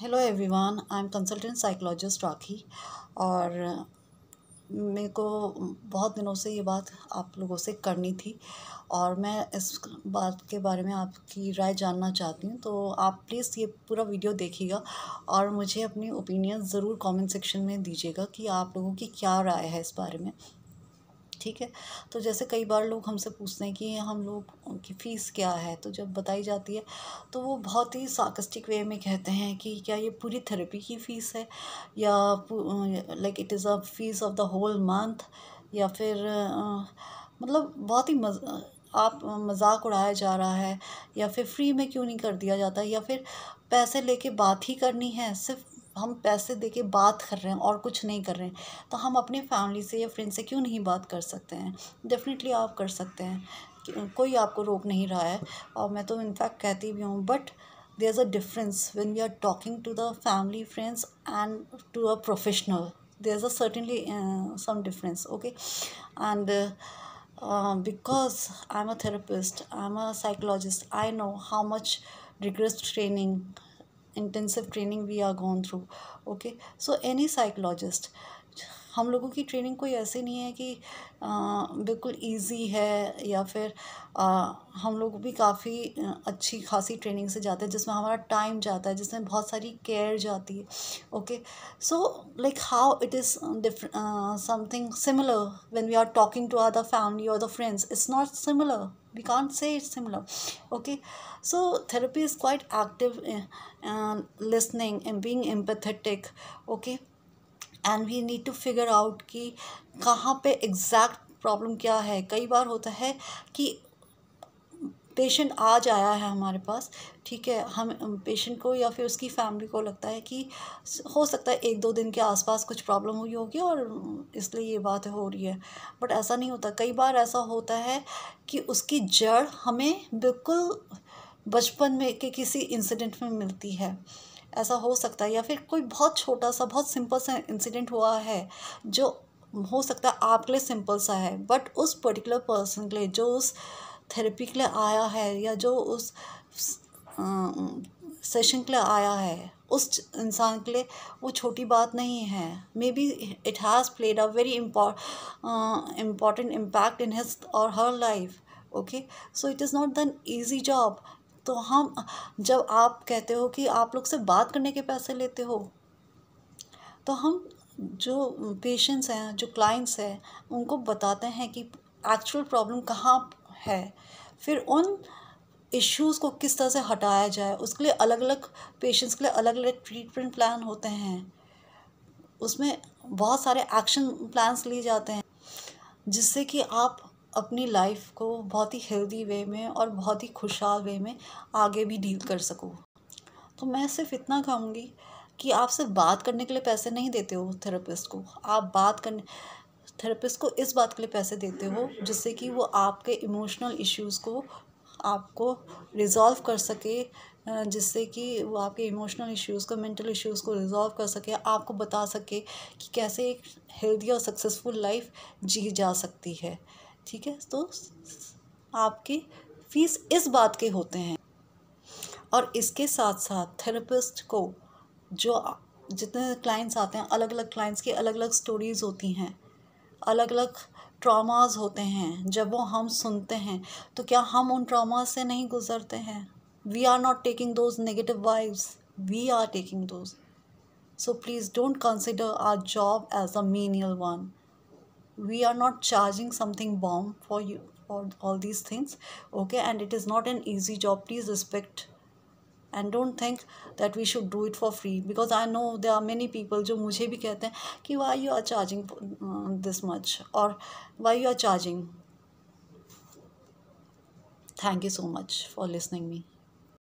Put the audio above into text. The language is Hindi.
hello everyone I am consultant psychologist Rakhi और मेरे को बहुत दिनों से ये बात आप लोगों से करनी थी और मैं इस बात के बारे में आपकी राय जानना चाहती हूँ तो आप प्लीज़ ये पूरा वीडियो देखिएगा और मुझे अपनी ओपिनियन ज़रूर कमेंट सेक्शन में दीजिएगा कि आप लोगों की क्या राय है इस बारे में ठीक है तो जैसे कई बार लोग हमसे पूछते हैं कि हम लोग उनकी फ़ीस क्या है तो जब बताई जाती है तो वो बहुत ही साकस्टिक वे में कहते हैं कि क्या ये पूरी थेरेपी की फ़ीस है या like it is a fee of the whole month या फिर आ, मतलब बहुत ही मज़ आप मजाक उड़ाया जा रहा है या फिर फ्री में क्यों नहीं कर दिया जाता या फिर पैसे लेके बात ही करनी है सिर्फ हम पैसे दे के बात कर रहे हैं और कुछ नहीं कर रहे हैं तो हम अपने फैमिली से या फ्रेंड से क्यों नहीं बात कर सकते हैं डेफिनेटली आप कर सकते हैं कोई आपको रोक नहीं रहा है और मैं तो इनफैक्ट कहती भी हूँ but there is a difference when we are talking to the family friends and to a professional there is a certainly some difference okay and because I am a therapist I am a psychologist I know how much rigorous training intensive training we are gone through okay so any psychologist हम लोगों की ट्रेनिंग कोई ऐसी नहीं है कि बिल्कुल इजी है या फिर आ, हम लोग भी काफ़ी अच्छी खासी ट्रेनिंग से जाते हैं जिसमें हमारा टाइम जाता है जिसमें बहुत सारी केयर जाती है okay so like how it is different something similar when we are talking to other family और the friends it's not similar we can't say it's similar okay so therapy is quite active in, uh, listening and being empathetic okay and we need to figure out ki kahan pe exact problem क्या है कई बार होता है कि पेशेंट आज आया है हमारे पास ठीक है हम पेशेंट को या फिर उसकी फैमिली को लगता है कि हो सकता है एक दो दिन के आसपास कुछ प्रॉब्लम हुई होगी और इसलिए ये बात हो रही है बट ऐसा नहीं होता कई बार ऐसा होता है कि उसकी जड़ हमें बिल्कुल बचपन में के किसी इंसिडेंट में मिलती है ऐसा हो सकता है या फिर कोई बहुत छोटा सा बहुत सिंपल सा इंसिडेंट हुआ है जो हो सकता है आपके लिए सिंपल सा है बट उस पर्टिकुलर पर्सन के लिए जो उस थेरेपी के लिए आया है या जो उस सेशन के लिए आया है उस इंसान के लिए वो छोटी बात नहीं है maybe it has played a very important impact in his or her life okay so it is not that easy job तो हम जब आप कहते हो कि आप लोग से बात करने के पैसे लेते हो तो हम जो पेशेंट्स हैं जो क्लाइंट्स हैं उनको बताते हैं कि एक्चुअल प्रॉब्लम कहाँ है फिर उन इश्यूज़ को किस तरह से हटाया जाए उसके लिए अलग अलग पेशेंट्स के लिए अलग अलग ट्रीटमेंट प्लान होते हैं उसमें बहुत सारे एक्शन प्लान्स लिए जाते हैं जिससे कि आप अपनी लाइफ को बहुत ही हेल्दी वे में और बहुत ही खुशहाल वे में आगे भी डील कर सको तो मैं सिर्फ इतना कहूँगी कि आप सिर्फ बात करने के लिए पैसे नहीं देते हो थेरेपिस्ट को आप बात करने थेरेपिस्ट को इस बात के लिए पैसे देते हो जिससे कि वो आपके इमोशनल इश्यूज़ को आपको रिज़ॉल्व कर सके जिससे कि वो आपके इमोशनल इश्यूज़ को मेंटल इश्यूज़ को रिज़ॉल्व कर सके आपको बता सके कि कैसे एक हेल्दी और सक्सेसफुल लाइफ जी जा सकती है ठीक है तो आपकी फ़ीस इस बात के होते हैं और इसके साथ साथ थेरेपिस्ट को जो जितने क्लाइंट्स आते हैं अलग अलग क्लाइंट्स की अलग अलग स्टोरीज़ होती हैं अलग अलग ट्रॉमाज होते हैं जब वो हम सुनते हैं तो क्या हम उन ट्रामाज से नहीं गुजरते हैं we are not taking those negative vibes we are taking those so please don't consider our job as a menial one we are not charging something bomb for you for all these things okay and it is not an easy job please respect and don't think that we should do it for free because I know there are many people जो मुझे भी कहते हैं कि Y you are charging this much और why you are charging thank you so much for listening me